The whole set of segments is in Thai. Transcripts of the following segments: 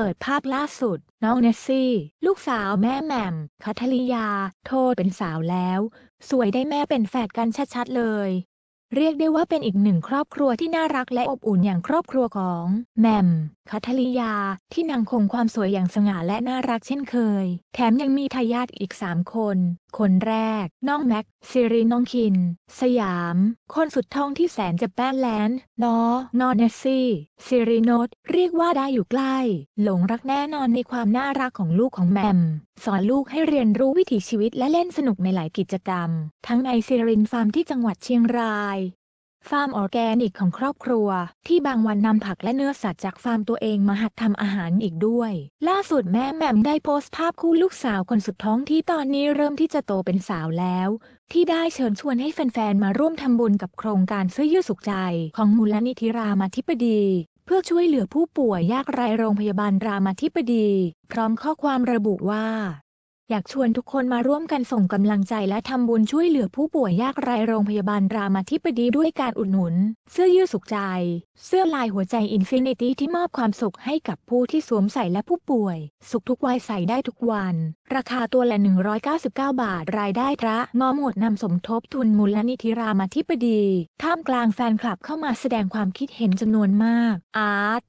เปิดภาพล่าสุด น้องเนสซี่ ลูกสาวแม่แหม่มคัทลิยา โทษเป็นสาวแล้ว สวยได้แม่เป็นแฝดกันชัดๆเลย เรียกได้ว่าเป็นอีกหนึ่งครอบครัวที่น่ารักและอบอุ่นอย่างครอบครัวของแหม่มคัทลิยาที่นางคงความสวยอย่างสง่าและน่ารักเช่นเคย แถมยังมีทายาทอีกสามคน คนแรกน้องแม็กซิริน้องคิน สยาม คนสุดท้องที่แสนจะแป้นแลน์นอนอนเนซี่ซิริโนตเรียกว่าได้อยู่ใกล้ หลงรักแน่นอนในความน่ารักของลูกของแมม สอนลูกให้เรียนรู้วิถีชีวิตและเล่นสนุกในหลายกิจกรรม ทั้งในซิรินฟาร์มที่จังหวัดเชียงรายฟาร์มออแกนิกของครอบครัว ที่บางวันนำผักและเนื้อสัตว์จากฟาร์มตัวเองมาหัดทำอาหารอีกด้วย ล่าสุดแม่แหม่มได้โพสต์ภาพคู่ลูกสาวคนสุดท้องที่ตอนนี้เริ่มที่จะโตเป็นสาวแล้ว ที่ได้เชิญชวนให้แฟนๆ มาร่วมทำบุญกับโครงการเสื้อยืดสุขใจของมูลนิธิรามาธิบดี เพื่อช่วยเหลือผู้ป่วยยากไร้โรงพยาบาลรามาธิบดี พร้อมข้อความระบุว่าอยากชวนทุกคนมาร่วมกันส่งกำลังใจและทำบุญช่วยเหลือผู้ป่วยยากไร้โรงพยาบาลรามาธิบดีด้วยการอุดหนุนเสื้อยืดสุขใจ เสื้อลายหัวใจอินฟินิตี้ที่มอบความสุขให้กับผู้ที่สวมใส่และผู้ป่วย สุขทุกวัยใส่ได้ทุกวัน ราคาตัวละ 199 บาทรายได้พระงอหมดนำสมทบทุนมูลนิธิรามาธิบดีท่ามกลางแฟนคลับเข้ามาแสดงความคิดเห็นจำนวนมาก อาร์ต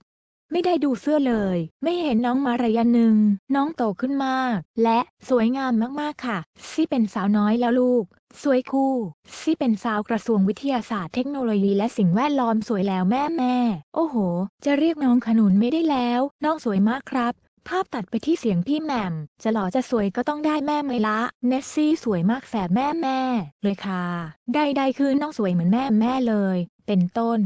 ไม่ได้ดูเสื้อเลย ไม่เห็นน้องมาระยะหนึ่ง น้องโตขึ้นมากและสวยงามมากๆค่ะ ซี่เป็นสาวน้อยแล้วลูก สวยคู่ ซี่เป็นสาวกระทรวงวิทยาศาสตร์เทคโนโลยีและสิ่งแวดล้อมสวยแล้วแม่แม่ โอ้โห จะเรียกน้องขนุนไม่ได้แล้ว น้องสวยมากครับ ภาพตัดไปที่เสียงพี่แหม่มจะหล่อจะสวยก็ต้องได้แม่ไหมละเนสซี่สวยมากแฝดแม่แม่ เลยค่ะ ได้ได้คือน้องสวยเหมือนแม่แม่เลย เป็นต้น